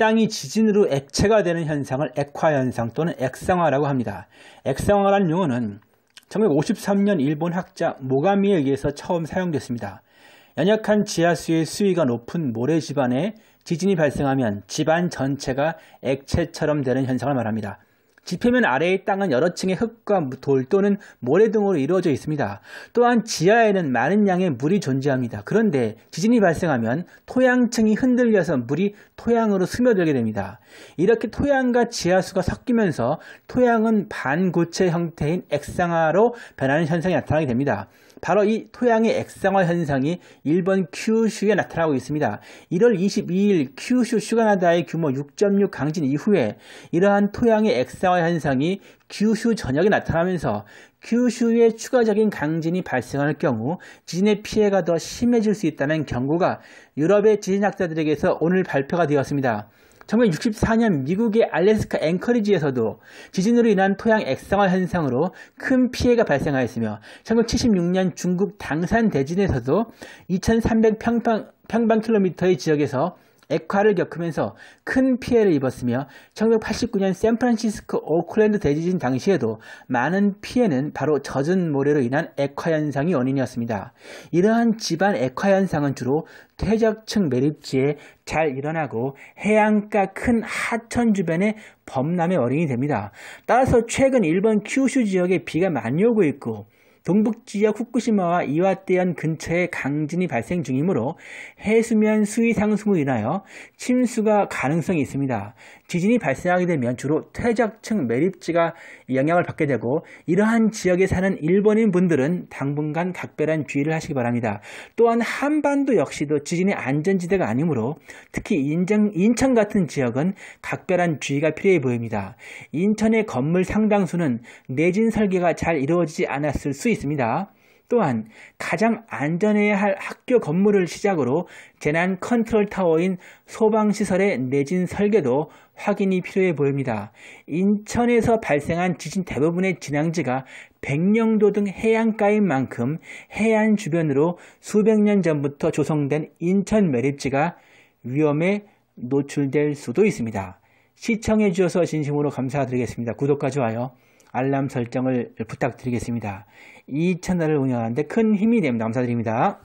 땅이 지진으로 액체가 되는 현상을 액화현상 또는 액상화라고 합니다. 액상화라는 용어는 1953년 일본 학자 모가미에 의해서 처음 사용됐습니다. 연약한 지하수의 수위가 높은 모래 지반에 지진이 발생하면 지반 전체가 액체처럼 되는 현상을 말합니다. 지표면 아래의 땅은 여러 층의 흙과 돌 또는 모래 등으로 이루어져 있습니다. 또한 지하에는 많은 양의 물이 존재합니다. 그런데 지진이 발생하면 토양층이 흔들려서 물이 토양으로 스며들게 됩니다. 이렇게 토양과 지하수가 섞이면서 토양은 반고체 형태인 액상화로 변하는 현상이 나타나게 됩니다. 바로 이 토양의 액상화 현상이 일본 큐슈에 나타나고 있습니다. 1월 22일 큐슈 슈가나다의 규모 6.6 강진 이후에 이러한 토양의 액상화 현상이 큐슈 전역에 나타나면서 큐슈에 추가적인 강진이 발생할 경우 지진의 피해가 더 심해질 수 있다는 경고가 유럽의 지진학자들에게서 오늘 발표가 되었습니다. 1964년 미국의 알래스카 앵커리지에서도 지진으로 인한 토양 액상화 현상으로 큰 피해가 발생하였으며 1976년 중국 당산 대진에서도 2300평방, 킬로미터의 지역에서 액화를 겪으면서 큰 피해를 입었으며 1989년 샌프란시스코 오클랜드 대지진 당시에도 많은 피해는 바로 젖은 모래로 인한 액화 현상이 원인이었습니다. 이러한 집안 액화 현상은 주로 퇴적층 매립지에 잘 일어나고 해안가 큰 하천 주변에 범람의 어린이 됩니다. 따라서 최근 일본 큐슈 지역에 비가 많이 오고 있고 동북 지역 후쿠시마와 이와떼현 근처에 강진이 발생 중이므로 해수면 수위 상승으로 인하여 침수가 가능성이 있습니다. 지진이 발생하게 되면 주로 퇴적층 매립지가 영향을 받게 되고 이러한 지역에 사는 일본인 분들은 당분간 각별한 주의를 하시기 바랍니다. 또한 한반도 역시도 지진의 안전지대가 아니므로 특히 인정, 인천 같은 지역은 각별한 주의가 필요해 보입니다. 인천의 건물 상당수는 내진 설계가 잘 이루어지지 않았을 수 있습니다. 또한 가장 안전해야 할 학교 건물을 시작으로 재난 컨트롤 타워인 소방시설의 내진 설계도 확인이 필요해 보입니다. 인천에서 발생한 지진 대부분의 진앙지가 백령도 등 해안가인 만큼 해안 주변으로 수백 년 전부터 조성된 인천 매립지가 위험에 노출될 수도 있습니다. 시청해 주셔서 진심으로 감사드리겠습니다. 구독과 좋아요. 알람 설정을 부탁드리겠습니다. 이 채널을 운영하는데 큰 힘이 됩니다. 감사드립니다.